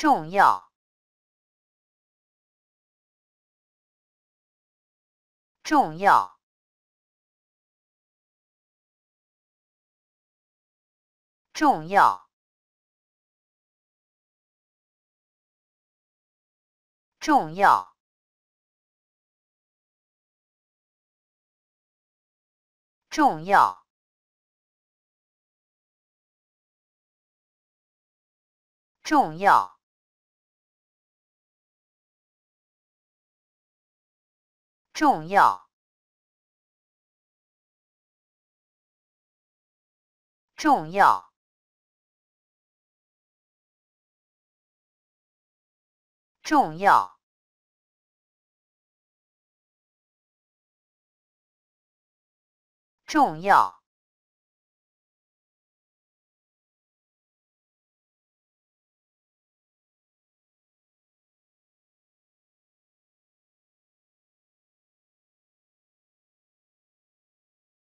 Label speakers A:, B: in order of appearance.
A: 重要，重要，重要，重要，重要，重要。重要，重要，重要，重要。